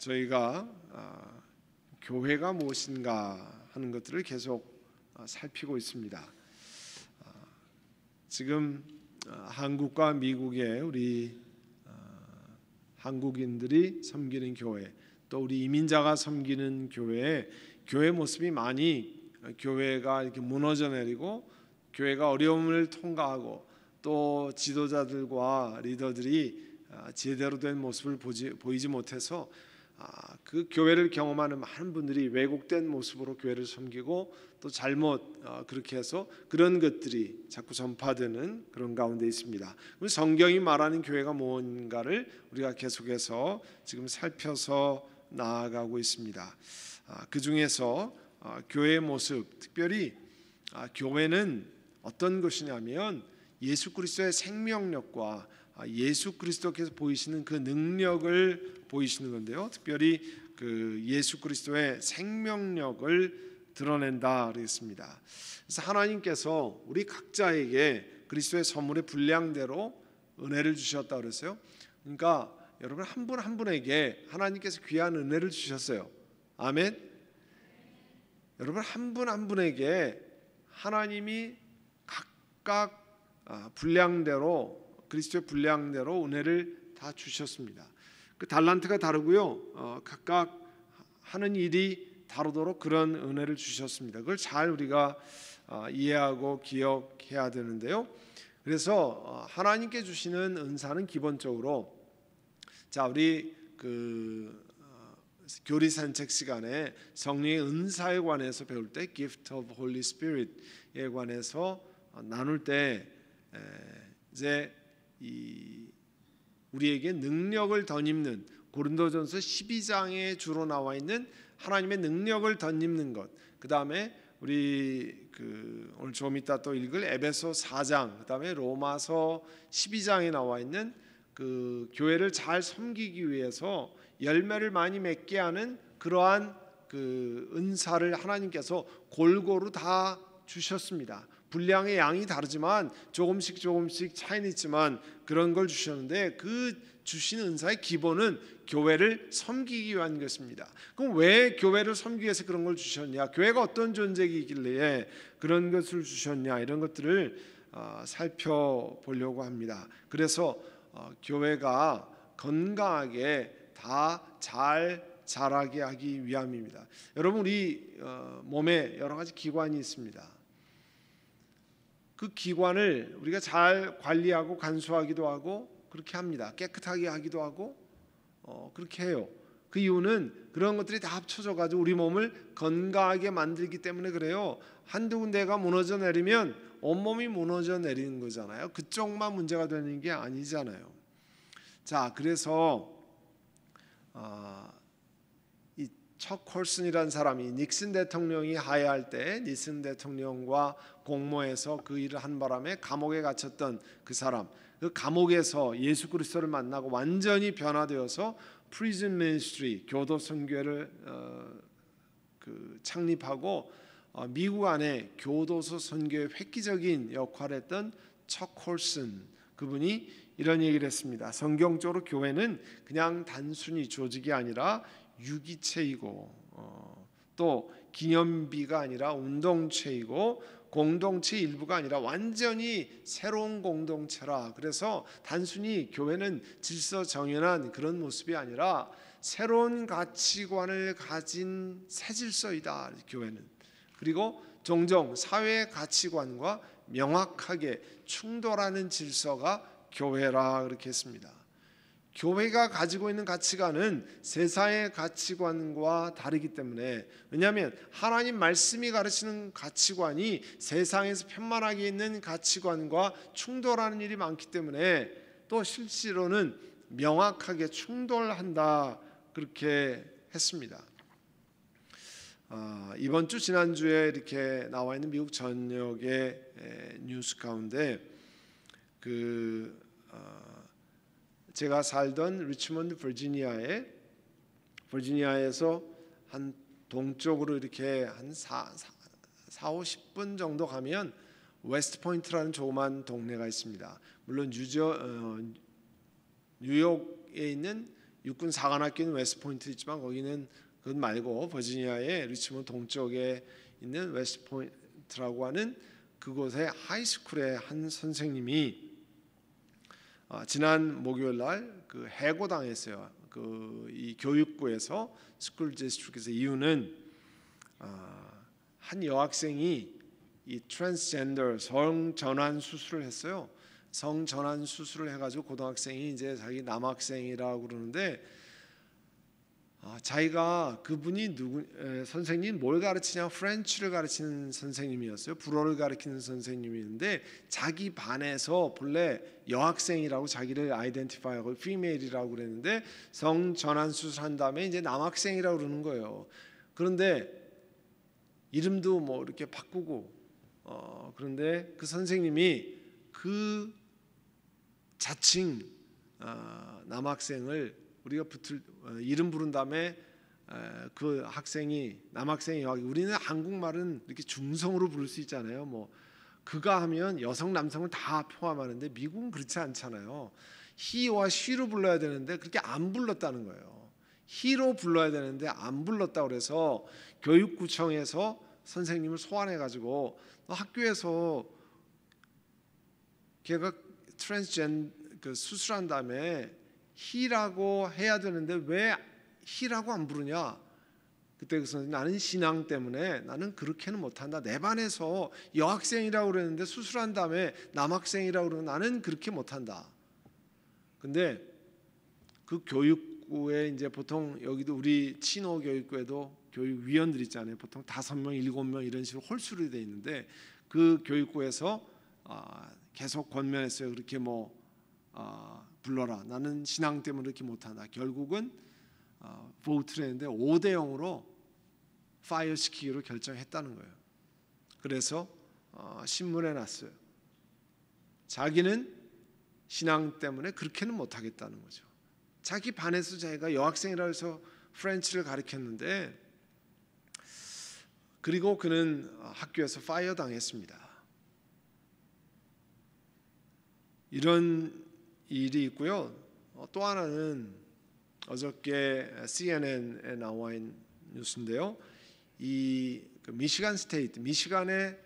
저희가 아, 교회가 무엇인가 하는 것들을 계속 아, 살피고 있습니다. 아, 지금 한국과 미국의 우리 한국인들이 섬기는 교회 또 우리 이민자가 섬기는 교회의 교회 모습이 많이 교회가 이렇게 무너져 내리고 교회가 어려움을 통과하고 또 지도자들과 리더들이 제대로 된 모습을 보지, 보이지 못해서 아, 그 교회를 경험하는 많은 분들이 왜곡된 모습으로 교회를 섬기고 또 잘못 어, 그렇게 해서 그런 것들이 자꾸 전파되는 그런 가운데 있습니다. 성경이 말하는 교회가 뭔가를 우리가 계속해서 지금 살펴서 나아가고 있습니다. 아, 그 중에서 어, 교회의 모습, 특별히 아, 교회는 어떤 것이냐면 예수 그리스도의 생명력과 아, 예수 그리스도께서 보이시는 그 능력을 보이시는 건데요. 특별히 그 예수 그리스도의 생명력을 드러낸다 그랬습니다. 그래서 하나님께서 우리 각자에게 그리스도의 선물의 분량대로 은혜를 주셨다 그랬어요. 그러니까 여러분 한 분한 한 분에게 하나님께서 귀한 은혜를 주셨어요. 아멘. 여러분 한 분한 한 분에게 하나님이 각각 아, 분량대로 그리스도의 분량대로 은혜를 다 주셨습니다. 그 달란트가 다르고요. 어, 각각 하는 일이 다르도록 그런 은혜를 주셨습니다. 그걸 잘 우리가 어, 이해하고 기억해야 되는데요. 그래서 어, 하나님께 주시는 은사는 기본적으로 자 우리 그 어, 교리 산책 시간에 성령의 은사에 관해서 배울 때 gift of holy spirit에 관해서 어, 나눌 때 이제 우리에게 능력을 덧입는 고린도전서 12장에 주로 나와 있는 하나님의 능력을 덧입는 것. 그다음에 우리 그 오늘 좀 이따 또 읽을 에베소 4장, 그다음에 로마서 12장에 나와 있는 그 교회를 잘 섬기기 위해서 열매를 많이 맺게 하는 그러한 그 은사를 하나님께서 골고루 다 주셨습니다. 분량의 양이 다르지만 조금씩 조금씩 차이는 있지만 그런 걸 주셨는데 그 주신 은사의 기본은 교회를 섬기기 위한 것입니다. 그럼 왜 교회를 섬기기 위해서 그런 걸 주셨냐? 교회가 어떤 존재이길래 그런 것을 주셨냐? 이런 것들을 어, 살펴보려고 합니다. 그래서 어, 교회가 건강하게 다 잘 자라게 하기 위함입니다. 여러분 우리 어, 몸에 여러 가지 기관이 있습니다. 그 기관을 우리가 잘 관리하고 간수하기도 하고 그렇게 합니다. 깨끗하게 하기도 하고 어, 그렇게 해요. 그 이유는 그런 것들이 다 합쳐져 가지고 우리 몸을 건강하게 만들기 때문에 그래요. 한두 군데가 무너져 내리면 온몸이 무너져 내리는 거잖아요. 그쪽만 문제가 되는 게 아니잖아요. 자, 그래서 어, 척 콜슨이라는 사람이 닉슨 대통령이 하야할 때 닉슨 대통령과 공모해서 그 일을 한 바람에 감옥에 갇혔던 그 사람 그 감옥에서 예수 그리스도를 만나고 완전히 변화되어서 프리즌 미니스트리 교도 선교회를 어, 그 창립하고 어, 미국 안에 교도소 선교의 획기적인 역할을 했던 척 콜슨 그분이 이런 얘기를 했습니다. 성경적으로 교회는 그냥 단순히 조직이 아니라 유기체이고 어, 또 기념비가 아니라 운동체이고 공동체 일부가 아니라 완전히 새로운 공동체라 그래서 단순히 교회는 질서 정연한 그런 모습이 아니라 새로운 가치관을 가진 새 질서이다 교회는 그리고 종종 사회 가치관과 명확하게 충돌하는 질서가 교회라 그렇게 했습니다. 교회가 가지고 있는 가치관은 세상의 가치관과 다르기 때문에 왜냐하면 하나님 말씀이 가르치는 가치관이 세상에서 편만하게 있는 가치관과 충돌하는 일이 많기 때문에 또 실제로는 명확하게 충돌한다 그렇게 했습니다. 어, 이번 주 지난 주에 이렇게 나와 있는 미국 전역의 뉴스 가운데 그 제가 살던 리치먼드 버지니아에 버지니아에서 한 동쪽으로 이렇게 한 4, 4 50분 정도 가면 웨스트포인트라는 조그만 동네가 있습니다. 물론 유저, 어, 뉴욕에 있는 육군 사관학교는 웨스트포인트 있지만 거기는 그것 말고 버지니아의 리치몬 동쪽에 있는 웨스트포인트라고 하는 그곳의 하이스쿨의 한 선생님이 어, 지난 목요일 날그 해고당했어요. 그 이 교육부에서 스쿨 디스트에서 이유는 어, 한 여학생이 이 트랜스젠더 성 전환 수술을 했어요. 성 전환 수술을 해가지고 고등학생이 이제 자기 남학생이라고 그러는데 아, 자기가 그분이 누구 선생님 뭘 가르치냐 프렌치를 가르치는 선생님이었어요 불어를 가르치는 선생님이었는데 자기 반에서 본래 여학생이라고 자기를 아이덴티파이하고 피메일이라고 그랬는데 성 전환 수술한 다음에 이제 남학생이라고 그러는 거예요 그런데 이름도 뭐 이렇게 바꾸고 어, 그런데 그 선생님이 그 자칭 어, 남학생을 우리가 붙을 어, 이름 부른 다음에 그 학생이 남학생이 우리는 한국말은 이렇게 중성으로 부를 수 있잖아요. 뭐 그가 하면 여성 남성을 다 포함하는데 미국은 그렇지 않잖아요. 히와 쉬로 불러야 되는데 그렇게 안 불렀다는 거예요. 히로 불러야 되는데 안 불렀다 그래서 교육구청에서 선생님을 소환해 가지고 학교에서 걔가 트랜스젠 그 수술한 다음에 히라고 해야 되는데 왜 히라고 안 부르냐? 그때 그 선생님 나는 신앙 때문에 나는 그렇게는 못한다. 내 반에서 여학생이라고 그랬는데 수술한 다음에 남학생이라고 그러면 나는 그렇게 못한다. 근데 그 교육부에 이제 보통 여기도 우리 친호 교육부에도 교육위원들 있잖아요. 보통 다섯 명, 일곱 명 이런 식으로 홀수로 돼 있는데 그 교육부에서 아, 계속 권면했어요. 그렇게 뭐 어, 불러라. 나는 신앙 때문에 이렇게 못한다. 결국은 어, 보트를 했는데 5대 0으로 파이어 시키기로 결정했다는 거예요. 그래서 어, 신문에 났어요. 자기는 신앙 때문에 그렇게는 못하겠다는 거죠. 자기 반에서 자기가 여학생이라 해서 프렌치를 가르쳤는데 그리고 그는 어, 학교에서 파이어 당했습니다. 이런 일이 있고요. 어, 또 하나는 어저께 CNN에 나와 있 뉴스인데요. 이 그 미시간 스테이트, 미시간의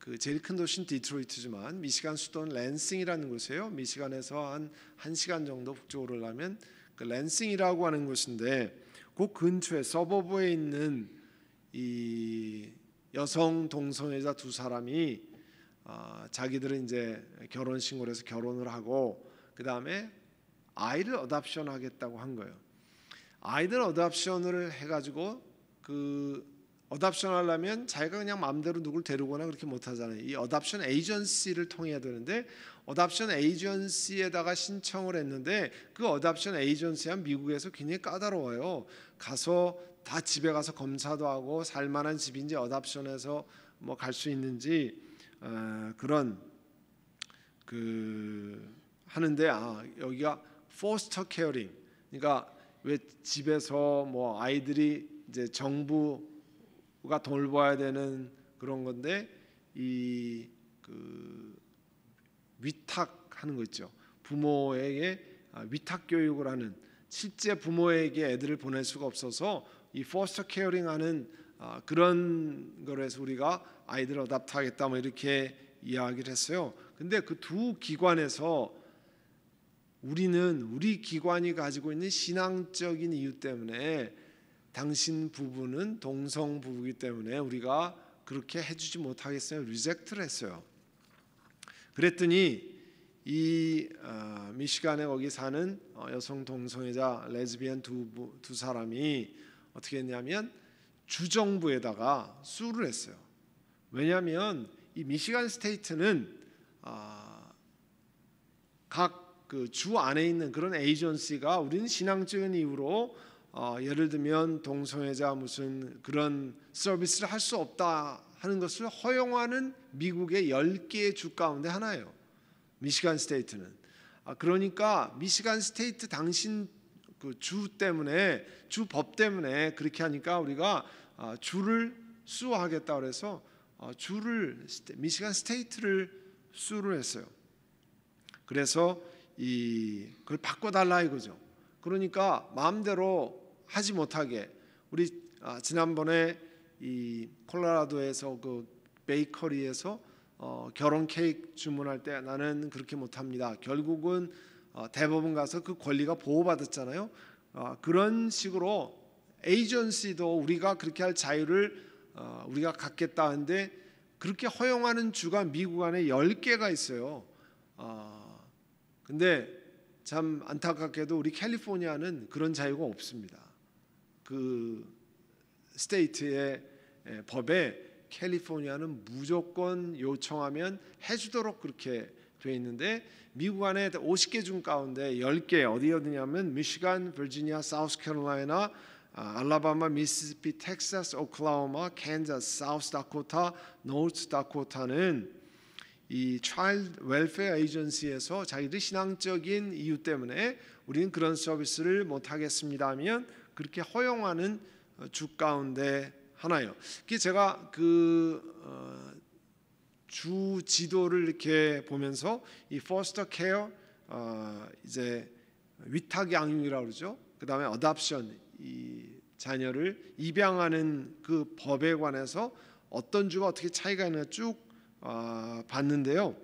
그 제일 큰 도시는 디트로이트지만 미시간 수도는 랜싱이라는 곳이에요. 미시간에서 한 1시간 정도 북쪽으로 가면 그 랜싱이라고 하는 곳인데 그 근처에 서버브에 있는 이 여성 동성애자 두 사람이 어, 자기들은 이제 결혼 신고를 해서 결혼을 하고 그 다음에 아이를 어답션 하겠다고 한 거예요. 아이들 어답션을 해가지고 그 어답션 하려면 자기가 그냥 마음대로 누굴 데리거나 그렇게 못 하잖아요. 이 어답션 에이전시를 통해야 되는데 어답션 에이전시에다가 신청을 했는데 그 어답션 에이전시한 미국에서 굉장히 까다로워요. 가서 다 집에 가서 검사도 하고 살 만한 집인지 어답션에서 뭐 갈 수 있는지 어, 그런 그 하는데 아 여기가 포스터 케어링 그러니까 왜 집에서 뭐 아이들이 이제 정부가 돌봐야 되는 그런 건데 이 그 위탁하는 거 있죠 부모에게 아, 위탁 교육을 하는 실제 부모에게 애들을 보낼 수가 없어서 이 포스터 케어링하는 아, 그런 거에서 우리가 아이들 어답트하겠다 뭐 이렇게 이야기를 했어요. 근데 그 두 기관에서 우리는 우리 기관이 가지고 있는 신앙적인 이유 때문에 당신 부부는 동성 부부이기 때문에 우리가 그렇게 해주지 못하겠어요. 리젝트를 했어요. 그랬더니 이 어, 미시간에 거기 사는 어, 여성 동성애자 레즈비언 두, 두 사람이 어떻게 했냐면 주정부에다가 수를 했어요. 왜냐하면 이 미시간 스테이트는 어, 각 그주 안에 있는 그런 에이전시가 우리는 신앙적인 이유로 어, 예를 들면 동성애자 무슨 그런 서비스를 할 수 없다 하는 것을 허용하는 미국의 10개의 주 가운데 하나예요. 미시간 스테이트는. 아, 그러니까 미시간 스테이트 당신 그 주 때문에 주 법 때문에 그렇게 하니까 우리가 아, 주를 수호하겠다 그래서 아, 주를 미시간 스테이트를 수로 했어요. 그래서 이 그걸 바꿔달라 이거죠. 그러니까 마음대로 하지 못하게 우리 아, 지난번에 이 콜로라도에서 그 베이커리에서 어, 결혼 케이크 주문할 때 나는 그렇게 못합니다. 결국은 어, 대법원 가서 그 권리가 보호받았잖아요. 어, 그런 식으로 에이전시도 우리가 그렇게 할 자유를 어, 우리가 갖겠다 는데 그렇게 허용하는 주가 미국 안에 10개가 있어요. 어, 근데 참 안타깝게도 우리 캘리포니아는 그런 자유가 없습니다. 그 스테이트의 법에 캘리포니아는 무조건 요청하면 해주도록 그렇게 돼 있는데 미국 안에 50개 중 가운데 10개 어디 어디냐면 미시간, 버지니아, 사우스캐롤라이나, 알라바마, 미시시피, 텍사스, 오클라호마, 캔자스, 사우스다코타, 노스다코타는 이 Child Welfare Agency에서 자기들 신앙적인 이유 때문에 우리는 그런 서비스를 못 하겠습니다 하면 그렇게 허용하는 어, 주 가운데 하나예요. 그 제가 어, 그주 지도를 이렇게 보면서 이 foster care 어, 이제 위탁 양육이라고 그러죠. 그다음에 adoption 이 자녀를 입양하는 그 법에 관해서 어떤 주가 어떻게 차이가 있는가 쭉 어, 봤는데요.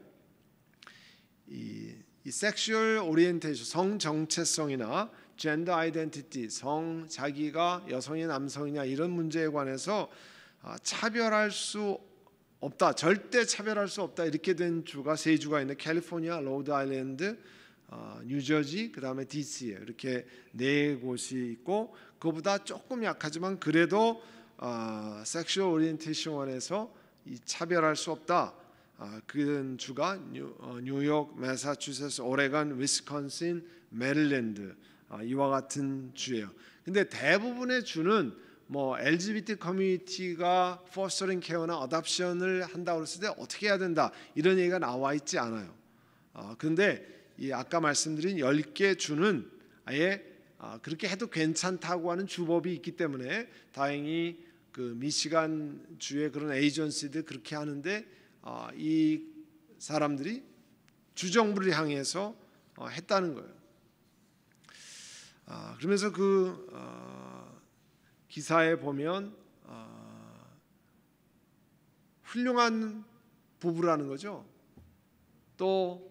이, 이 섹슈얼 오리엔테이션, 성 정체성이나 젠더 아이덴티티, 성 자기가 여성이 남성이냐 이런 문제에 관해서 아, 차별할 수 없다, 절대 차별할 수 없다 이렇게 된 주가 세 주가 있는 캘리포니아, 로드아일랜드, 어, 뉴저지, 그 다음에 DC에 이렇게 네 곳이 있고 그보다 조금 약하지만 그래도 섹슈얼 아, 오리엔테이션에서 차별할 수 없다. 아, 그런 주가 어, 뉴욕, 매사추세츠, 오레건, 위스콘신, 메릴랜드 아, 이와 같은 주예요. 근데 대부분의 주는 뭐 LGBT 커뮤니티가 포스터링 케어나 어답션을 한다고 했을 때 어떻게 해야 된다 이런 얘기가 나와 있지 않아요. 그런데 아, 아까 말씀드린 10개 주는 아예 그렇게 해도 괜찮다고 하는 주법이 있기 때문에 다행히 그 미시간 주의 그런 에이전시들 그렇게 하는데 어, 이 사람들이 주정부를 향해서 어, 했다는 거예요. 아, 그러면서 그 어, 기사에 보면 어, 훌륭한 부부라는 거죠. 또그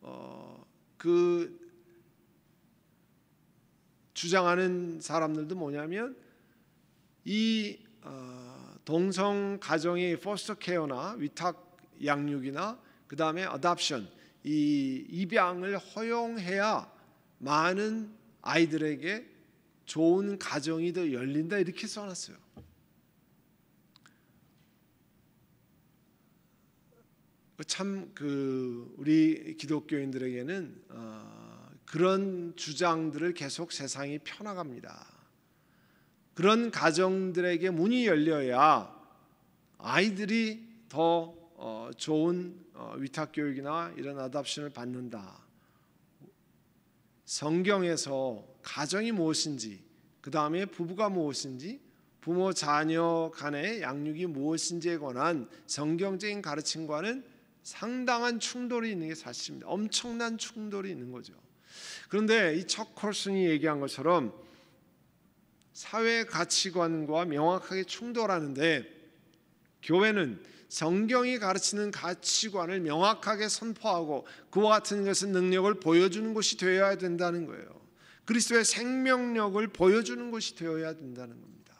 어, 주장하는 사람들도 뭐냐면 이 어, 동성 가정의 포스터 케어나 위탁 양육이나 그 다음에 어답션 이 입양을 허용해야 많은 아이들에게 좋은 가정이 더 열린다 이렇게 써놨어요. 참그 우리 기독교인들에게는 어, 그런 주장들을 계속 세상이 펴나갑니다. 그런 가정들에게 문이 열려야 아이들이 더 어, 좋은 어, 위탁 교육이나 이런 아답션을 받는다. 성경에서 가정이 무엇인지, 그 다음에 부부가 무엇인지, 부모 자녀 간의 양육이 무엇인지에 관한 성경적인 가르침과는 상당한 충돌이 있는 게 사실입니다. 엄청난 충돌이 있는 거죠. 그런데 이척 콜슨이 얘기한 것처럼 사회 가치관과 명확하게 충돌하는데 교회는 성경이 가르치는 가치관을 명확하게 선포하고 그와 같은 것은 능력을 보여주는 것이 되어야 된다는 거예요. 그리스도의 생명력을 보여주는 것이 되어야 된다는 겁니다.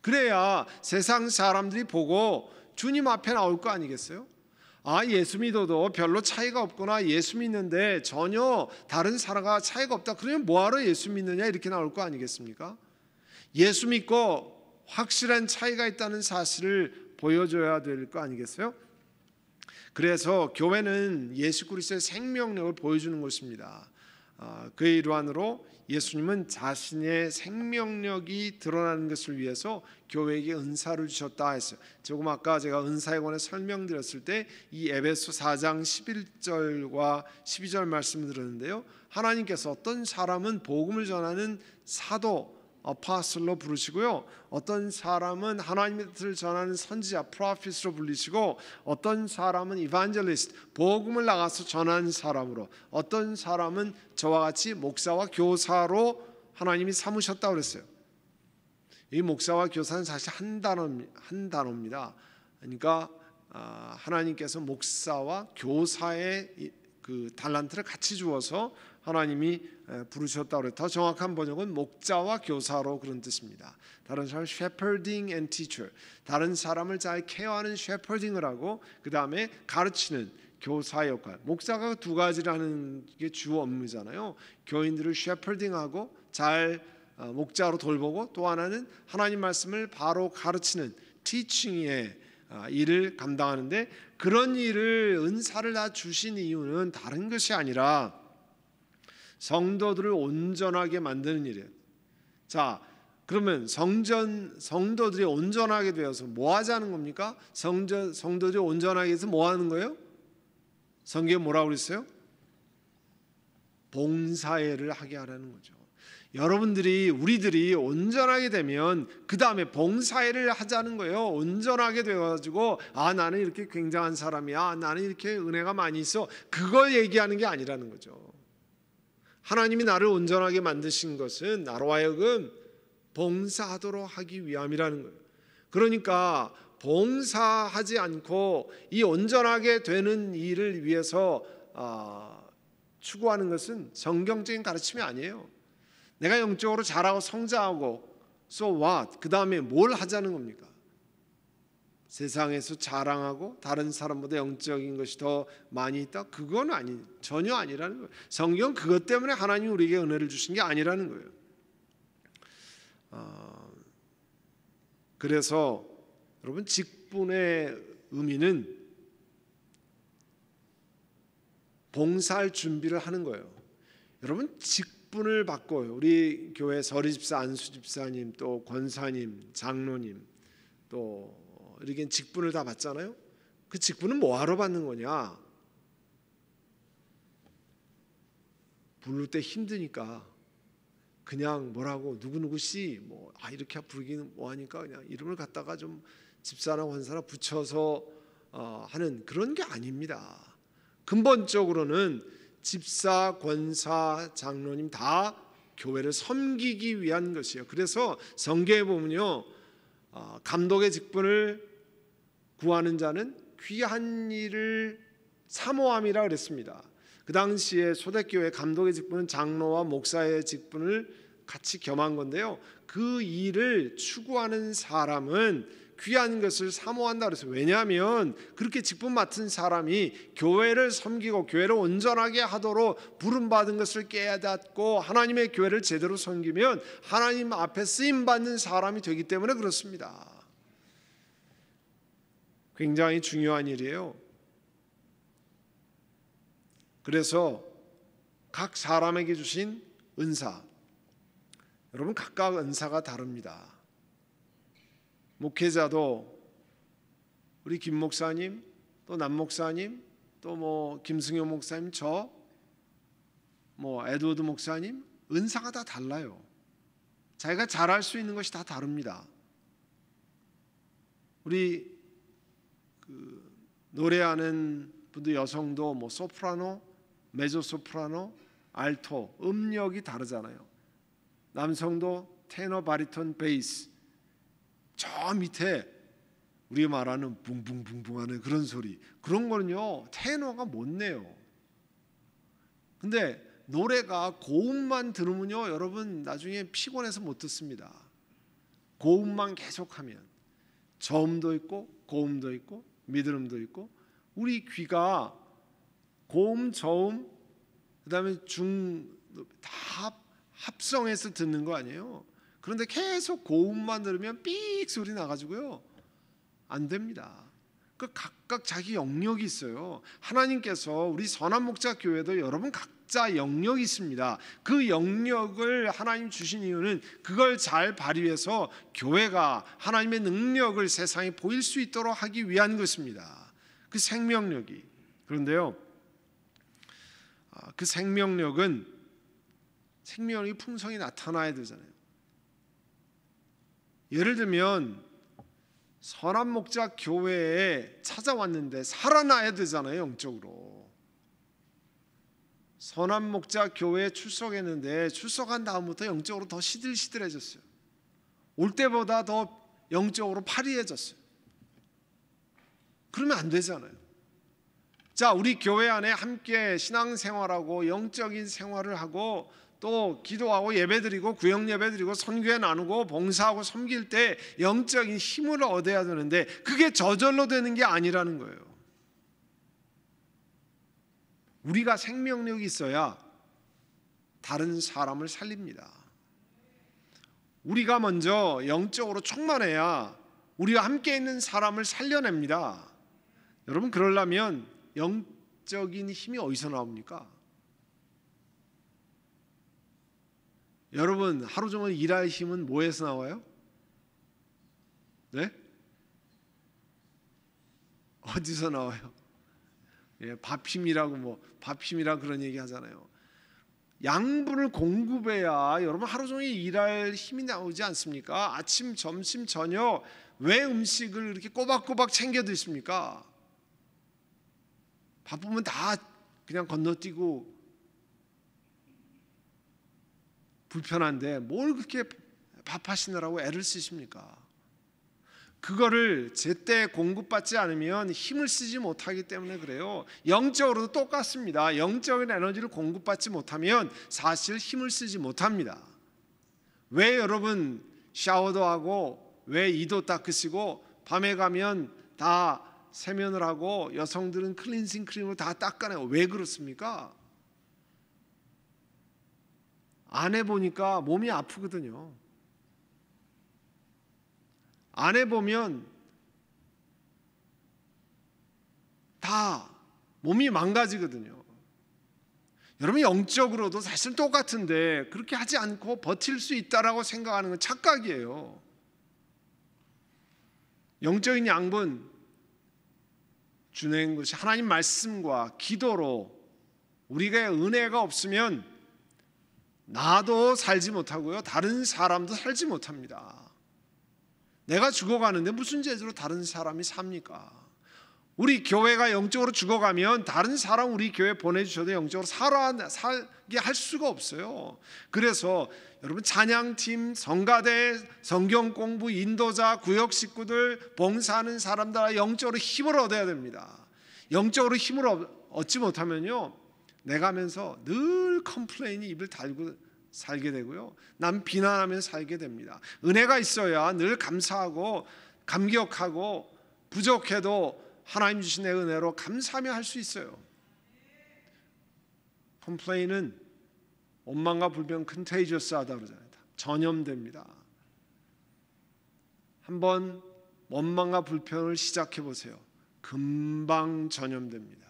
그래야 세상 사람들이 보고 주님 앞에 나올 거 아니겠어요? 아, 예수 믿어도 별로 차이가 없거나 예수 믿는데 전혀 다른 사람과 차이가 없다. 그러면 뭐하러 예수 믿느냐? 이렇게 나올 거 아니겠습니까? 예수 믿고 확실한 차이가 있다는 사실을 보여줘야 될 거 아니겠어요? 그래서 교회는 예수 그리스도의 생명력을 보여주는 것입니다. 아, 그 일환으로 예수님은 자신의 생명력이 드러나는 것을 위해서 교회에게 은사를 주셨다 했어요. 조금 아까 제가 은사에 관해 설명드렸을 때 이 에베소 4장 11절과 12절 말씀을 드렸는데요. 하나님께서 어떤 사람은 복음을 전하는 사도 아파슬로 부르시고요. 어떤 사람은 하나님의 뜻을 전하는 선지자 프로피스로 불리시고 어떤 사람은 이반젤리스트 복음을 나가서 전하는 사람으로 어떤 사람은 저와 같이 목사와 교사로 하나님이 삼으셨다 그랬어요. 이 목사와 교사는 사실 한 단어 한 단어입니다. 그러니까 아, 하나님께서 목사와 교사의 그 달란트를 같이 주어서 하나님이 부르셨다 그랬다. 정확한 번역은 목자와 교사로 그런 뜻입니다. 다른 사람 shepherding and teacher. 다른 사람을 잘 케어하는 shepherding을 하고 그다음에 가르치는 교사 역할. 목사가 두 가지를 는게 주 업무잖아요. 교인들을 셰퍼딩하고 잘 어, 목자로 돌보고 또 하나는 하나님 말씀을 바로 가르치는 티칭의 어, 일을 감당하는데 그런 일을 은사를 다 주신 이유는 다른 것이 아니라 성도들을 온전하게 만드는 일이에요. 자, 그러면 성전 성도들이 온전하게 되어서 뭐 하자는 겁니까? 성전 성도들이 온전하게 해서 뭐 하는 거예요? 성경에 뭐라고 그랬어요? 봉사회를 하게 하라는 거죠. 여러분들이 우리들이 온전하게 되면 그 다음에 봉사회를 하자는 거예요. 온전하게 되어가지고 아 나는 이렇게 굉장한 사람이야. 아, 나는 이렇게 은혜가 많이 있어. 그걸 얘기하는 게 아니라는 거죠. 하나님이 나를 온전하게 만드신 것은 나로 하여금 봉사하도록 하기 위함이라는 거예요. 그러니까 봉사하지 않고 이 온전하게 되는 일을 위해서 아, 추구하는 것은 성경적인 가르침이 아니에요. 내가 영적으로 자라고 성장하고 so what? 그 다음에 뭘 하자는 겁니까? 세상에서 자랑하고 다른 사람보다 영적인 것이 더 많이 있다. 그건 아니 전혀 아니라는 거예요. 성경 그것 때문에 하나님 우리에게 은혜를 주신 게 아니라는 거예요. 어, 그래서 여러분 직분의 의미는 봉사할 준비를 하는 거예요. 여러분 직분을 바꿔요. 우리 교회 서리 집사 안수 집사님 또 권사님 장로님 또 우리겐 직분을 다 받잖아요. 그 직분은 뭐하러 받는 거냐? 부를 때 힘드니까 그냥 뭐라고 누구누구 씨뭐 아 이렇게 부르기는 뭐하니까 그냥 이름을 갖다가 좀 집사나 원사나 붙여서 어 하는 그런 게 아닙니다. 근본적으로는 집사, 권사, 장로님 다 교회를 섬기기 위한 것이에요. 그래서 성경에 보면요, 어, 감독의 직분을 구하는 자는 귀한 일을 사모함이라 그랬습니다. 그 당시에 초대교회 감독의 직분은 장로와 목사의 직분을 같이 겸한 건데요. 그 일을 추구하는 사람은 귀한 것을 사모한다 그래서 왜냐하면 그렇게 직분 맡은 사람이 교회를 섬기고 교회를 온전하게 하도록 부름 받은 것을 깨닫고 하나님의 교회를 제대로 섬기면 하나님 앞에 쓰임 받는 사람이 되기 때문에 그렇습니다. 굉장히 중요한 일이에요. 그래서 각 사람에게 주신 은사, 여러분 각각 은사가 다릅니다. 목회자도 우리 김 목사님, 또 남 목사님, 또 뭐 김승효 목사님, 저, 뭐 에드워드 목사님 은사가 다 달라요. 자기가 잘할 수 있는 것이 다 다릅니다. 우리 노래하는 분들 여성도 뭐 소프라노, 메조소프라노, 알토 음역이 다르잖아요. 남성도 테너, 바리톤, 베이스 저 밑에 우리 말하는 붕붕붕붕하는 그런 소리 그런 거는요 테너가 못 내요. 근데 노래가 고음만 들으면요 여러분 나중에 피곤해서 못 듣습니다. 고음만 계속하면 저음도 있고 고음도 있고 믿음도 있고 우리 귀가 고음, 저음, 그다음에 중 다 합성해서 듣는 거 아니에요. 그런데 계속 고음만 들으면 삑 소리 나가지고요 안 됩니다. 그 각각 자기 영역이 있어요. 하나님께서 우리 선한 목자 교회도 여러분 각 각자 영역이 있습니다. 그 영역을 하나님 주신 이유는 그걸 잘 발휘해서 교회가 하나님의 능력을 세상에 보일 수 있도록 하기 위한 것입니다. 그 생명력이 그런데요. 아, 그 생명력은 생명의 풍성이 나타나야 되잖아요. 예를 들면 선한 목자 교회에 찾아왔는데 살아나야 되잖아요, 영적으로. 선한 목자 교회에 출석했는데 출석한 다음부터 영적으로 더 시들시들해졌어요. 올 때보다 더 영적으로 파리해졌어요. 그러면 안 되잖아요. 자, 우리 교회 안에 함께 신앙생활하고 영적인 생활을 하고 또 기도하고 예배드리고 구역 예배드리고 선교회 나누고 봉사하고 섬길 때 영적인 힘을 얻어야 되는데 그게 저절로 되는 게 아니라는 거예요. 우리가 생명력이 있어야 다른 사람을 살립니다. 우리가 먼저 영적으로 충만해야 우리가 함께 있는 사람을 살려냅니다. 여러분 그러려면 영적인 힘이 어디서 나옵니까? 여러분 하루 종일 일할 힘은 뭐에서 나와요? 네? 어디서 나와요? 예, 밥심이라고 뭐 밥심이라 그런 얘기 하잖아요. 양분을 공급해야 여러분 하루 종일 일할 힘이 나오지 않습니까? 아침, 점심, 저녁 왜 음식을 이렇게 꼬박꼬박 챙겨 드십니까? 바쁘면 다 그냥 건너뛰고 불편한데 뭘 그렇게 밥하시느라고 애를 쓰십니까? 그거를 제때 공급받지 않으면 힘을 쓰지 못하기 때문에 그래요. 영적으로도 똑같습니다. 영적인 에너지를 공급받지 못하면 사실 힘을 쓰지 못합니다. 왜 여러분 샤워도 하고 왜 이도 닦으시고 밤에 가면 다 세면을 하고 여성들은 클린싱 크림으로 다 닦아내요. 왜 그렇습니까? 안 해보니까 몸이 아프거든요. 안 해보면 다 몸이 망가지거든요. 여러분 영적으로도 사실 똑같은데 그렇게 하지 않고 버틸 수 있다라고 생각하는 건 착각이에요. 영적인 양분 주는 것이 하나님 말씀과 기도로 우리가 은혜가 없으면 나도 살지 못하고요. 다른 사람도 살지 못합니다. 내가 죽어가는데 무슨 재주로 다른 사람이 삽니까? 우리 교회가 영적으로 죽어가면 다른 사람 우리 교회 보내주셔도 영적으로 살아 살게 할 수가 없어요. 그래서 여러분 찬양팀, 성가대, 성경 공부, 인도자, 구역 식구들, 봉사하는 사람들 영적으로 힘을 얻어야 됩니다. 영적으로 힘을 얻지 못하면요 내가 면서늘 컴플레인이 입을 달고 살게 되고요. 남비난하면 살게 됩니다. 은혜가 있어야 늘 감사하고 감격하고 부족해도 하나님 주신 은혜로 감사하며 할 수 있어요. 컴플레인은 원망과 불평 컨테이저스하다 그러잖아요. 전염됩니다. 한번 원망과 불평을 시작해 보세요. 금방 전염됩니다.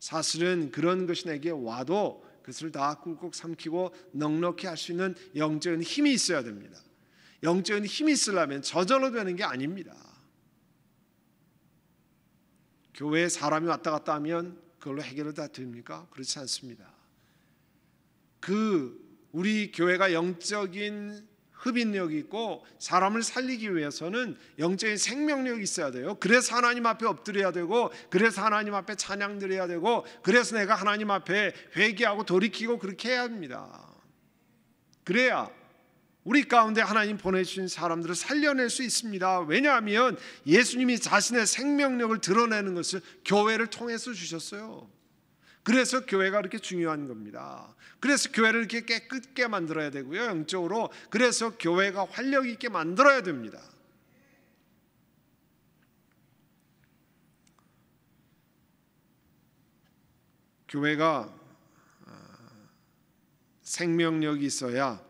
사실은 그런 것이 내게 와도 그것을 다 꿀꺽 삼키고 넉넉히 할 수 있는 영적인 힘이 있어야 됩니다. 영적인 힘이 있으려면 저절로 되는 게 아닙니다. 교회에 사람이 왔다 갔다 하면 그걸로 해결이 다 됩니까? 그렇지 않습니다. 그 우리 교회가 영적인 흡인력이 있고 사람을 살리기 위해서는 영적인 생명력이 있어야 돼요. 그래서 하나님 앞에 엎드려야 되고 그래서 하나님 앞에 찬양 드려야 되고 그래서 내가 하나님 앞에 회개하고 돌이키고 그렇게 해야 합니다. 그래야 우리 가운데 하나님 보내신 사람들을 살려낼 수 있습니다. 왜냐하면 예수님이 자신의 생명력을 드러내는 것을 교회를 통해서 주셨어요. 그래서 교회가 이렇게 중요한 겁니다. 그래서 교회를 이렇게 깨끗게 만들어야 되고요. 영적으로 그래서 교회가 활력 있게 만들어야 됩니다. 교회가 아, 생명력이 있어야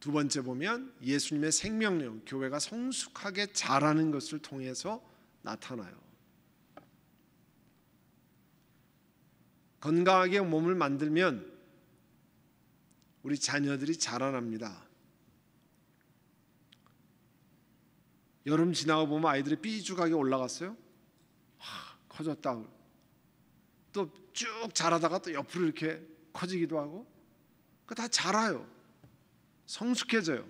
두 번째 보면 예수님의 생명력, 교회가 성숙하게 자라는 것을 통해서 나타나요. 건강하게 몸을 만들면 우리 자녀들이 자라납니다. 여름 지나가 보면 아이들이 삐죽하게 올라갔어요. 와, 커졌다. 또 쭉 자라다가 또 옆으로 이렇게 커지기도 하고. 그 다 자라요. 성숙해져요.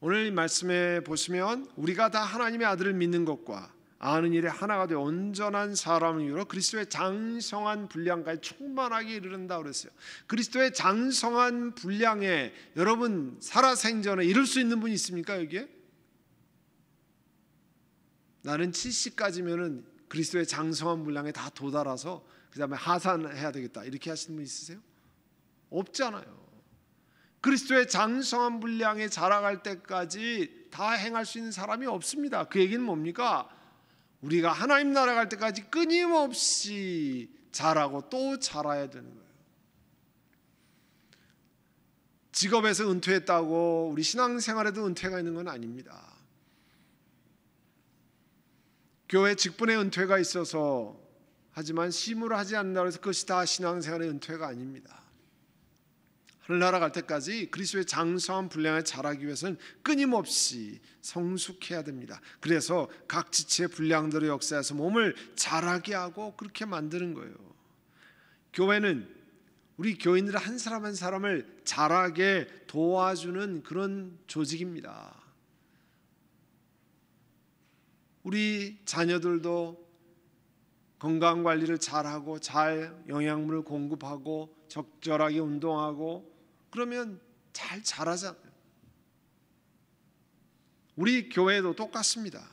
오늘 말씀에 보시면 우리가 다 하나님의 아들을 믿는 것과 아는 일에 하나가 되어 온전한 사람을 이루어 그리스도의 장성한 분량까지 충만하게 이르는다 그랬어요. 그리스도의 장성한 분량에 여러분 살아생전에 이룰 수 있는 분이 있습니까 여기에? 나는 70까지면은 그리스도의 장성한 분량에 다 도달해서 그 다음에 하산해야 되겠다 이렇게 하시는 분 있으세요? 없잖아요. 그리스도의 장성한 분량에 자라갈 때까지 다 행할 수 있는 사람이 없습니다. 그 얘기는 뭡니까? 우리가 하나님 나라 갈 때까지 끊임없이 자라고 또 자라야 되는 거예요. 직업에서 은퇴했다고 우리 신앙생활에도 은퇴가 있는 건 아닙니다. 교회 직분에 은퇴가 있어서 하지만 심으로 하지 않는다고 해서 그것이 다 신앙생활의 은퇴가 아닙니다. 흘러나갈 때까지 그리스도의 장성한 분량을 자라기 위해서는 끊임없이 성숙해야 됩니다. 그래서 각 지체의 분량들의 역사에서 몸을 자라게 하고 그렇게 만드는 거예요. 교회는 우리 교인들 한 사람 한 사람을 자라게 도와주는 그런 조직입니다. 우리 자녀들도 건강 관리를 잘하고 잘 영양분을 공급하고 적절하게 운동하고 그러면 잘 자라잖아요. 우리 교회도 똑같습니다.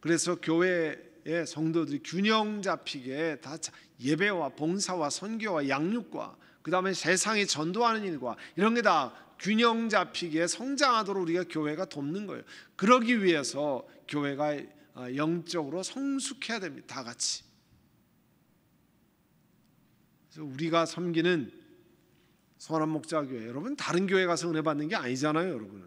그래서 교회의 성도들이 균형 잡히게 다 예배와 봉사와 선교와 양육과 그 다음에 세상에 전도하는 일과 이런 게 다 균형 잡히게 성장하도록 우리가 교회가 돕는 거예요. 그러기 위해서 교회가 어, 영적으로 성숙해야 됩니다. 다 같이. 그래서 우리가 섬기는 선한 목자 교회 여러분 다른 교회 가서 은혜 받는 게 아니잖아요 여러분은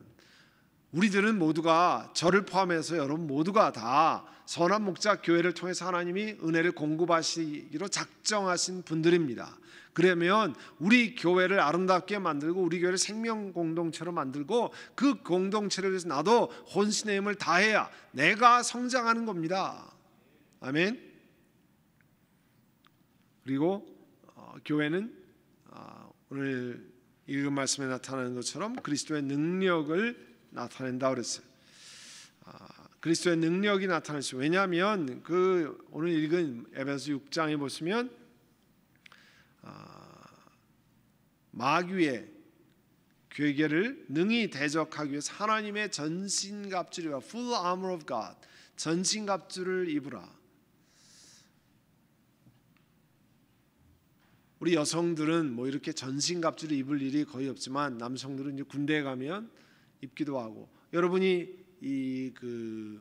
우리들은 모두가 저를 포함해서 여러분 모두가 다 선한 목자 교회를 통해서 하나님이 은혜를 공급하시기로 작정하신 분들입니다 그러면 우리 교회를 아름답게 만들고 우리 교회를 생명 공동체로 만들고 그 공동체를 위해서 나도 혼신의 힘을 다해야 내가 성장하는 겁니다 아멘 그리고 어, 교회는 오늘 읽은 말씀에 나타나는 것처럼 그리스도의 능력을 나타낸다 그랬어요. 아, 그리스도의 능력이 나타날 수 왜냐하면 그 오늘 읽은 에베소 6장에 보시면 아, 마귀의 괴계를 능히 대적하기 위해 하나님의 전신 갑주리와 full armor of God 전신 갑주를 입으라 우리 여성들은 뭐 이렇게 전신 갑주를 입을 일이 거의 없지만 남성들은 이제 군대에 가면 입기도 하고 여러분이 이 그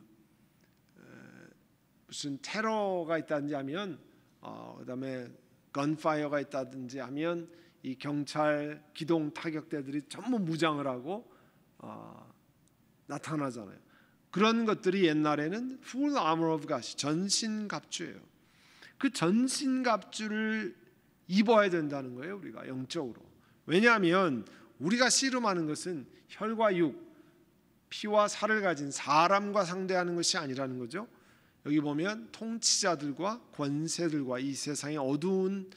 무슨 테러가 있다든지 하면 어 그다음에 건파이어가 있다든지 하면 이 경찰 기동 타격대들이 전부 무장을 하고 어, 나타나잖아요. 그런 것들이 옛날에는 풀 아머 오브 가시 전신 갑주예요. 그 전신 갑주를 입어야 된다는 거예요, 우리가 영적으로. 왜냐하면 우리가 씨름하는 것은 혈과 육, 피와 살을 가진 사람과 상대하는 것이 아니라는 거죠. 여기 보면 통치자들과 권세들과 이 세상의 어두운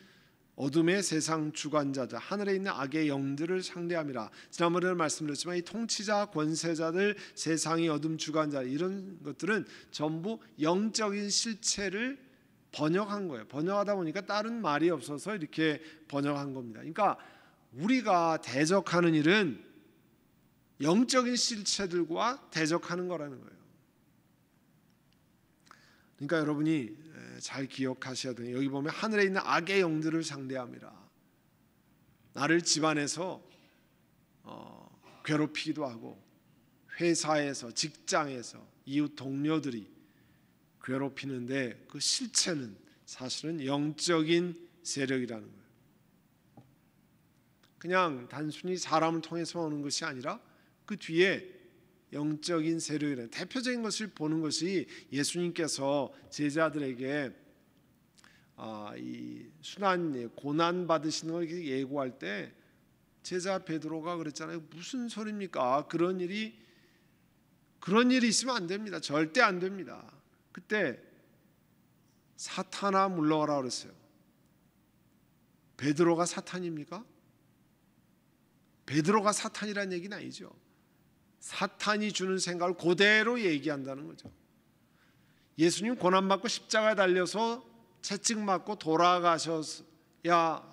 어둠의 세상 주관자들 하늘에 있는 악의 영들을 상대함이라 지난번에 말씀드렸지만 이 통치자 권세자들 세상의 어둠 주관자 이런 것들은 전부 영적인 실체를 번역한 거예요. 번역하다 보니까 다른 말이 없어서 이렇게 번역한 겁니다. 그러니까 우리가 대적하는 일은 영적인 실체들과 대적하는 거라는 거예요. 그러니까 여러분이 잘 기억하셔야 돼요. 여기 보면 하늘에 있는 악의 영들을 상대함이라. 나를 집안에서 어, 괴롭히기도 하고 회사에서 직장에서 이웃 동료들이 괴롭히는데 그 실체는 사실은 영적인 세력이라는 거예요. 그냥 단순히 사람을 통해서 오는 것이 아니라 그 뒤에 영적인 세력이라는 대표적인 것을 보는 것이 예수님께서 제자들에게 아, 이 순환 예, 고난 받으시는 걸 예고할 때 제자 베드로가 그랬잖아요. 무슨 소리입니까? 그런 일이 그런 일이 있으면 안 됩니다. 절대 안 됩니다. 그때 사탄아 물러가라 그랬어요. 베드로가 사탄입니까? 베드로가 사탄이란 얘기는 아니죠. 사탄이 주는 생각을 그대로 얘기한다는 거죠. 예수님 고난받고 십자가에 달려서 채찍맞고 돌아가셔야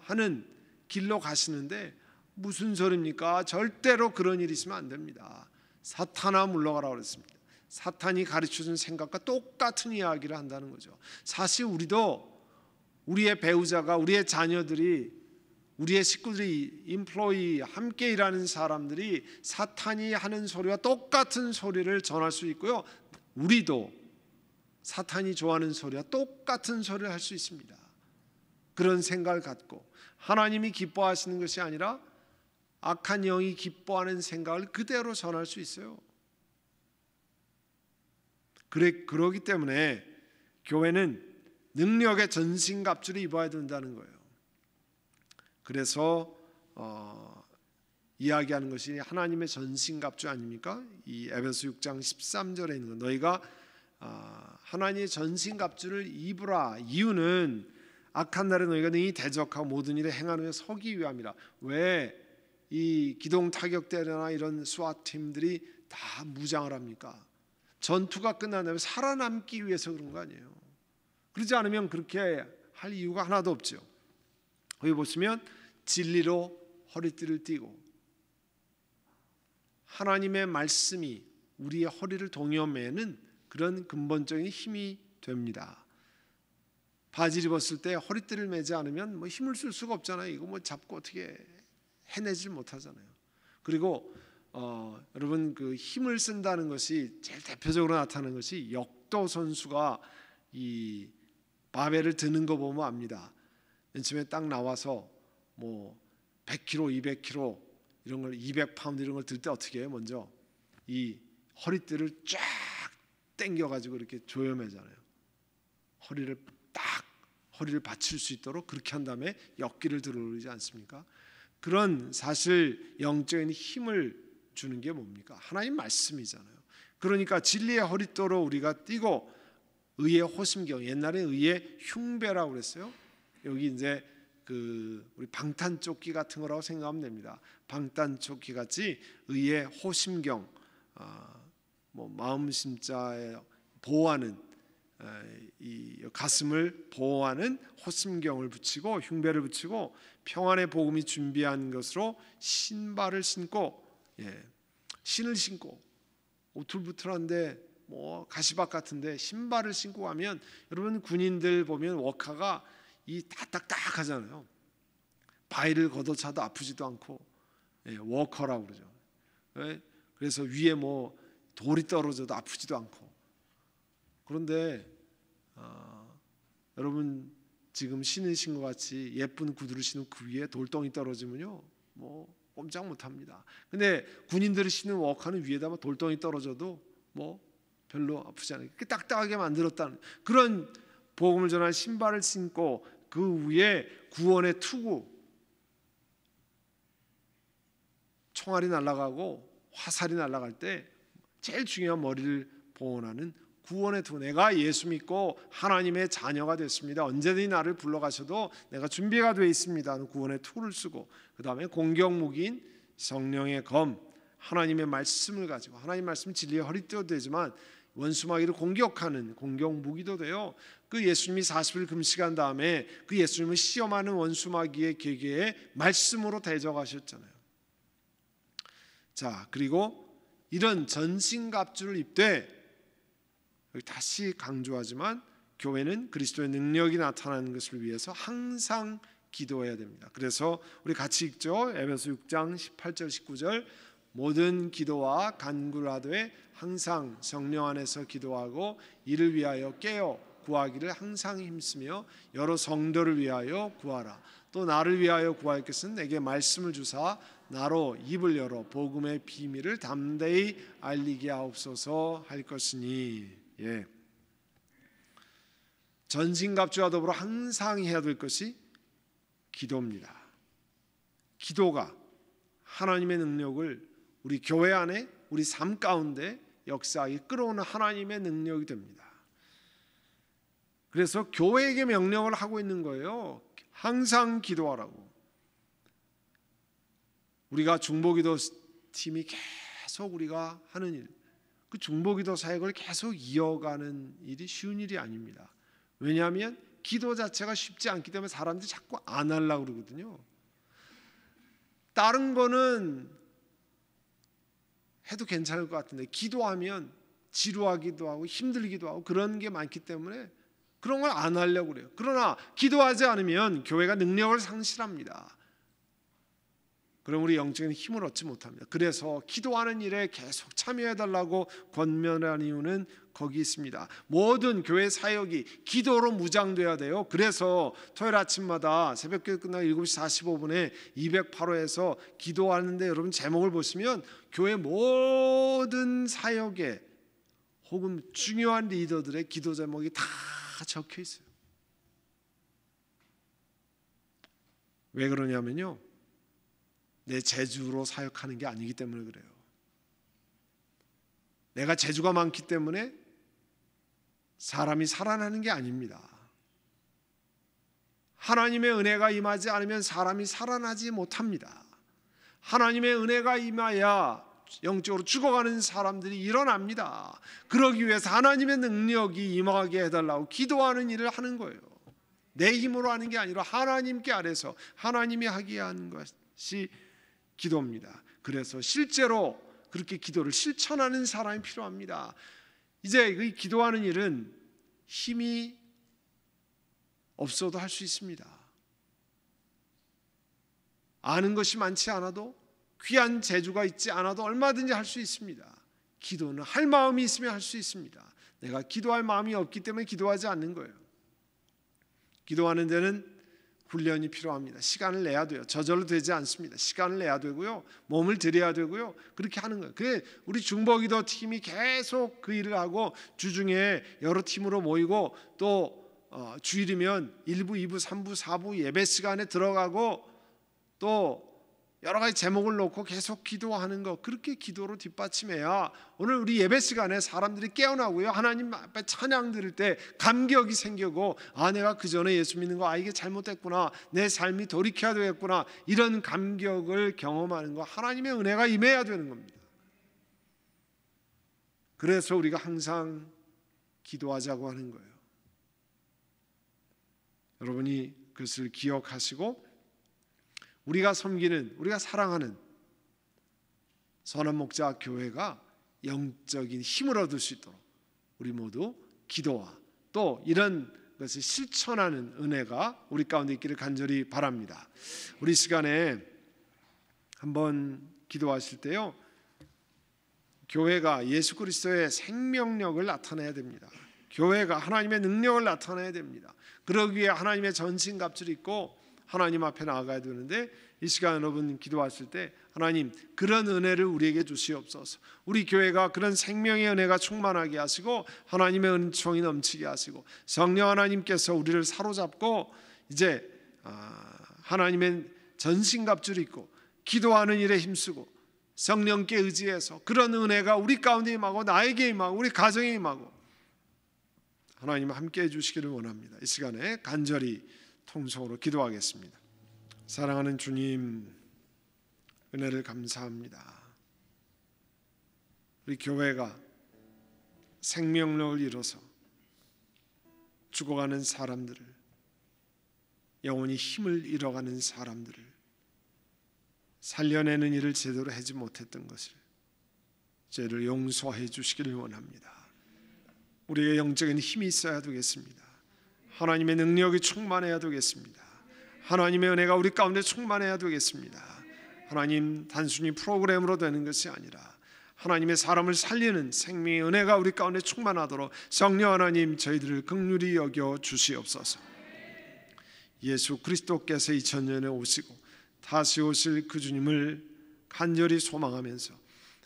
하는 길로 가시는데 무슨 소리입니까? 절대로 그런 일이 있으면 안 됩니다. 사탄아 물러가라 그랬습니다. 사탄이 가르쳐준 생각과 똑같은 이야기를 한다는 거죠. 사실 우리도 우리의 배우자가 우리의 자녀들이 우리의 식구들이 인플로이 함께 일하는 사람들이 사탄이 하는 소리와 똑같은 소리를 전할 수 있고요. 우리도 사탄이 좋아하는 소리와 똑같은 소리를 할 수 있습니다. 그런 생각을 갖고 하나님이 기뻐하시는 것이 아니라 악한 영이 기뻐하는 생각을 그대로 전할 수 있어요. 그래 그러기 때문에 교회는 능력의 전신갑주를 입어야 된다는 거예요. 그래서 어, 이야기하는 것이 하나님의 전신갑주 아닙니까? 이 에베소 6장 13절에 있는 거. 너희가 어, 하나님의 전신갑주를 입으라. 이유는 악한 날에 너희가 능히 대적하고 모든 일에 행하는 데 서기 위함이라. 왜 이 기동 타격대나 이런 수아팀들이 다 무장을 합니까? 전투가 끝나면 살아남기 위해서 그런 거 아니에요. 그러지 않으면 그렇게 할 이유가 하나도 없죠. 여기 보시면 진리로 허리띠를 띠고 하나님의 말씀이 우리의 허리를 동여매는 그런 근본적인 힘이 됩니다. 바지를 입었을 때 허리띠를 매지 않으면 뭐 힘을 쓸 수가 없잖아요. 이거 뭐 잡고 어떻게 해내질 못하잖아요. 그리고 어, 여러분 그 힘을 쓴다는 것이 제일 대표적으로 나타나는 것이 역도 선수가 이 바벨을 드는 거 보면 압니다. 맨 처음에 딱 나와서 뭐 100kg, 200kg 이런 걸 200파운드 이런 걸 들 때 어떻게 해요? 먼저 이 허리띠를 쫙 당겨가지고 이렇게 조여매잖아요. 허리를 딱 허리를 받칠 수 있도록 그렇게 한 다음에 역기를 들어오지 않습니까? 그런 사실 영적인 힘을 주는 게 뭡니까? 하나님 말씀이잖아요. 그러니까 진리의 허리띠로 우리가 뛰고 의의 호심경 옛날에 의의 흉배라고 그랬어요. 여기 이제 그 우리 방탄조끼 같은 거라고 생각하면 됩니다. 방탄조끼 같이 의의 호심경 어, 뭐 마음 심자에 보호하는 아, 이 가슴을 보호하는 호심경을 붙이고 흉배를 붙이고 평안의 복음이 준비한 것으로 신발을 신고 예. 신을 신고 오툴부툴한데 뭐 가시밭 같은데 신발을 신고 가면 여러분 군인들 보면 워카가 이딱딱딱하잖아요 바위를 걷어차도 아프지도 않고 예, 워커라고 그러죠. 예? 그래서 위에 뭐 돌이 떨어져도 아프지도 않고 그런데 어, 여러분 지금 신으신 것 같이 예쁜 구두를 신은 그 위에 돌덩이 떨어지면요 뭐 꼼짝 못합니다. 근데 군인들이 신는 워커는 위에다가 돌덩이 떨어져도 뭐 별로 아프지 않게 딱딱하게 만들었다는 그런 복음을 전한 신발을 신고 그 위에 구원의 투구 총알이 날아가고 화살이 날아갈 때 제일 중요한 머리를 보호하는 구원의 두 내가 예수 믿고 하나님의 자녀가 됐습니다. 언제든지 나를 불러가셔도 내가 준비가 돼 있습니다. 구원의 툴을 쓰고 그 다음에 공격 무기인 성령의 검 하나님의 말씀을 가지고 하나님 말씀 진리의 허리띠도 되지만 원수마귀를 공격하는 공격 무기도 돼요. 그 예수님이 40일 금식한 다음에 그 예수님을 시험하는 원수마귀의 계계에 말씀으로 대적하셨잖아요. 자 그리고 이런 전신갑주를 입되 다시 강조하지만 교회는 그리스도의 능력이 나타나는 것을 위해서 항상 기도해야 됩니다. 그래서 우리 같이 읽죠. 에베소 6장 18절 19절 모든 기도와 간구를 하되 항상 성령 안에서 기도하고 이를 위하여 깨어 구하기를 항상 힘쓰며 여러 성도를 위하여 구하라. 또 나를 위하여 구할 것은 내게 말씀을 주사 나로 입을 열어 복음의 비밀을 담대히 알리게 하옵소서 할 것이니 예. 전신갑주와 더불어 항상 해야 될 것이 기도입니다. 기도가 하나님의 능력을 우리 교회 안에 우리 삶 가운데 역사하게 끌어오는 하나님의 능력이 됩니다. 그래서 교회에게 명령을 하고 있는 거예요. 항상 기도하라고. 우리가 중보기도 팀이 계속 우리가 하는 일, 그 중보기도 사역을 계속 이어가는 일이 쉬운 일이 아닙니다. 왜냐하면 기도 자체가 쉽지 않기 때문에 사람들이 자꾸 안 하려고 그러거든요. 다른 거는 해도 괜찮을 것 같은데 기도하면 지루하기도 하고 힘들기도 하고 그런 게 많기 때문에 그런 걸 안 하려고 그래요. 그러나 기도하지 않으면 교회가 능력을 상실합니다. 그럼 우리 영적인 힘을 얻지 못합니다. 그래서 기도하는 일에 계속 참여해 달라고 권면한 이유는 거기 있습니다. 모든 교회 사역이 기도로 무장돼야 돼요. 그래서 토요일 아침마다 새벽교 끝나고 7시 45분에 208호에서 기도하는데 여러분 제목을 보시면 교회 모든 사역에 혹은 중요한 리더들의 기도 제목이 다 적혀 있어요. 왜 그러냐면요. 내 재주로 사역하는 게 아니기 때문에 그래요. 내가 재주가 많기 때문에 사람이 살아나는 게 아닙니다. 하나님의 은혜가 임하지 않으면 사람이 살아나지 못합니다. 하나님의 은혜가 임하야 영적으로 죽어가는 사람들이 일어납니다. 그러기 위해서 하나님의 능력이 임하게 해달라고 기도하는 일을 하는 거예요. 내 힘으로 하는 게 아니라 하나님께 아래서 하나님이 하게 하는 것이 기도입니다. 그래서 실제로 그렇게 기도를 실천하는 사람이 필요합니다. 이제 이 기도하는 일은 힘이 없어도 할 수 있습니다. 아는 것이 많지 않아도 귀한 재주가 있지 않아도 얼마든지 할 수 있습니다. 기도는 할 마음이 있으면 할 수 있습니다. 내가 기도할 마음이 없기 때문에 기도하지 않는 거예요. 기도하는 데는 훈련이 필요합니다. 시간을 내야 돼요. 저절로 되지 않습니다. 시간을 내야 되고요. 몸을 들여야 되고요. 그렇게 하는 거예요. 그래 우리 중보기도 팀이 계속 그 일을 하고 주중에 여러 팀으로 모이고 또 어, 주일이면 1부, 2부, 3부, 4부 예배 시간에 들어가고 또 여러 가지 제목을 놓고 계속 기도하는 것 그렇게 기도로 뒷받침해야 오늘 우리 예배 시간에 사람들이 깨어나고요 하나님 앞에 찬양 들을 때 감격이 생기고 아 내가 그 전에 예수 믿는 거 아 이게 잘못됐구나 내 삶이 돌이켜야 되겠구나 이런 감격을 경험하는 거 하나님의 은혜가 임해야 되는 겁니다. 그래서 우리가 항상 기도하자고 하는 거예요. 여러분이 그것을 기억하시고 우리가 섬기는 우리가 사랑하는 선한 목자 교회가 영적인 힘을 얻을 수 있도록 우리 모두 기도와 또 이런 것을 실천하는 은혜가 우리 가운데 있기를 간절히 바랍니다. 우리 시간에 한번 기도하실 때요. 교회가 예수 그리스도의 생명력을 나타내야 됩니다. 교회가 하나님의 능력을 나타내야 됩니다. 그러기 위해 하나님의 전신 갑주를 입고 하나님 앞에 나아가야 되는데 이 시간 여러분 기도하실 때 하나님 그런 은혜를 우리에게 주시옵소서. 우리 교회가 그런 생명의 은혜가 충만하게 하시고 하나님의 은총이 넘치게 하시고 성령 하나님께서 우리를 사로잡고 이제 아, 하나님의 전신갑주를 입고 기도하는 일에 힘쓰고 성령께 의지해서 그런 은혜가 우리 가운데 임하고 나에게 임하고 우리 가정에 임하고 하나님 함께 해주시기를 원합니다. 이 시간에 간절히 통성으로 기도하겠습니다. 사랑하는 주님, 은혜를 감사합니다. 우리 교회가 생명력을 잃어서 죽어가는 사람들을 영원히 힘을 잃어가는 사람들을 살려내는 일을 제대로 하지 못했던 것을 죄를 용서해 주시기를 원합니다. 우리의 영적인 힘이 있어야 되겠습니다. 하나님의 능력이 충만해야 되겠습니다. 하나님의 은혜가 우리 가운데 충만해야 되겠습니다. 하나님 단순히 프로그램으로 되는 것이 아니라 하나님의 사람을 살리는 생명의 은혜가 우리 가운데 충만하도록 성령 하나님 저희들을 긍휼히 여겨 주시옵소서. 예수 그리스도께서 2000년에 오시고 다시 오실 그 주님을 간절히 소망하면서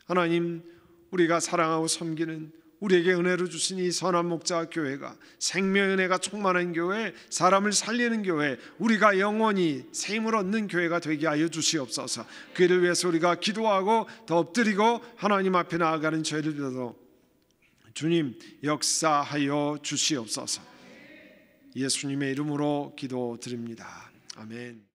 하나님 우리가 사랑하고 섬기는 우리에게 은혜를 주신 이 선한 목자 교회가 생명의 은혜가 충만한 교회, 사람을 살리는 교회, 우리가 영원히 세임을 얻는 교회가 되게 하여 주시옵소서. 그를 위해서 우리가 기도하고 더 엎드리고 하나님 앞에 나아가는 저희를 빌어서 주님 역사하여 주시옵소서. 예수님의 이름으로 기도드립니다. 아멘.